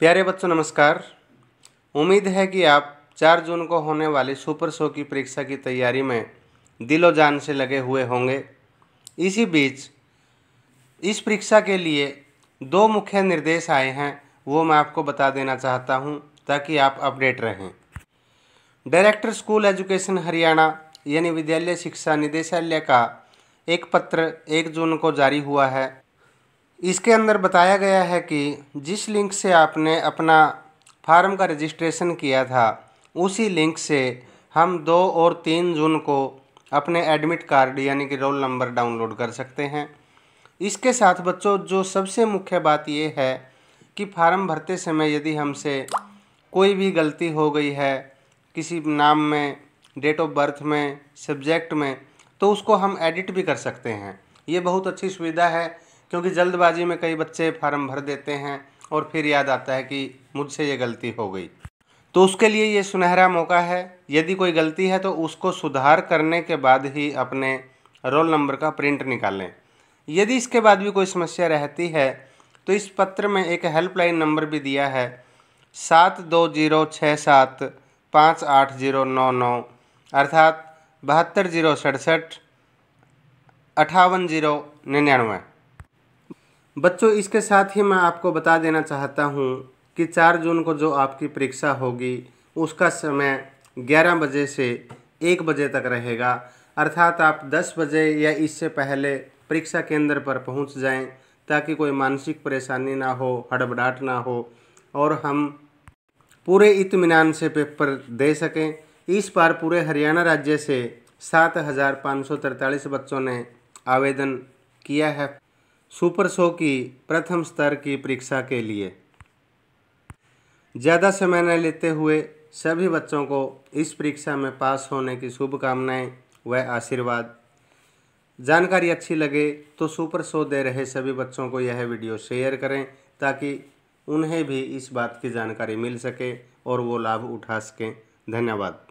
प्यारे बच्चों नमस्कार उम्मीद है कि आप 4 जून को होने वाले सुपर शो की परीक्षा की तैयारी में दिलो जान से लगे हुए होंगे इसी बीच इस परीक्षा के लिए दो मुख्य निर्देश आए हैं वो मैं आपको बता देना चाहता हूं ताकि आप अपडेट रहें डायरेक्टर स्कूल एजुकेशन हरियाणा यानी विद्यालय शिक्षा निदेशालय का एक पत्र एक जून को जारी हुआ है इसके अंदर बताया गया है कि जिस लिंक से आपने अपना फार्म का रजिस्ट्रेशन किया था उसी लिंक से हम दो और तीन जून को अपने एडमिट कार्ड यानी कि रोल नंबर डाउनलोड कर सकते हैं इसके साथ बच्चों जो सबसे मुख्य बात ये है कि फार्म भरते समय यदि हमसे कोई भी गलती हो गई है किसी नाम में डेट ऑफ बर्थ में सब्जेक्ट में तो उसको हम एडिट भी कर सकते हैं ये बहुत अच्छी सुविधा है क्योंकि जल्दबाजी में कई बच्चे फार्म भर देते हैं और फिर याद आता है कि मुझसे ये गलती हो गई तो उसके लिए ये सुनहरा मौका है यदि कोई गलती है तो उसको सुधार करने के बाद ही अपने रोल नंबर का प्रिंट निकालें यदि इसके बाद भी कोई समस्या रहती है तो इस पत्र में एक हेल्पलाइन नंबर भी दिया है सात दो जीरो छः सात पाँच आठ जीरो नौ नौ अर्थात बहत्तर जीरो सड़सठ अट्ठावन जीरो निन्यानवे बच्चों इसके साथ ही मैं आपको बता देना चाहता हूँ कि चार जून को जो आपकी परीक्षा होगी उसका समय ग्यारह बजे से एक बजे तक रहेगा अर्थात आप दस बजे या इससे पहले परीक्षा केंद्र पर पहुंच जाएं ताकि कोई मानसिक परेशानी ना हो हड़बड़ाहट ना हो और हम पूरे इतमान से पेपर दे सकें इस बार पूरे हरियाणा राज्य से सात हज़ार पाँच सौ तरतालीस बच्चों ने आवेदन किया है सुपर शो की प्रथम स्तर की परीक्षा के लिए ज़्यादा समय न लेते हुए सभी बच्चों को इस परीक्षा में पास होने की शुभकामनाएं व आशीर्वाद जानकारी अच्छी लगे तो सुपर शो दे रहे सभी बच्चों को यह वीडियो शेयर करें ताकि उन्हें भी इस बात की जानकारी मिल सके और वो लाभ उठा सकें धन्यवाद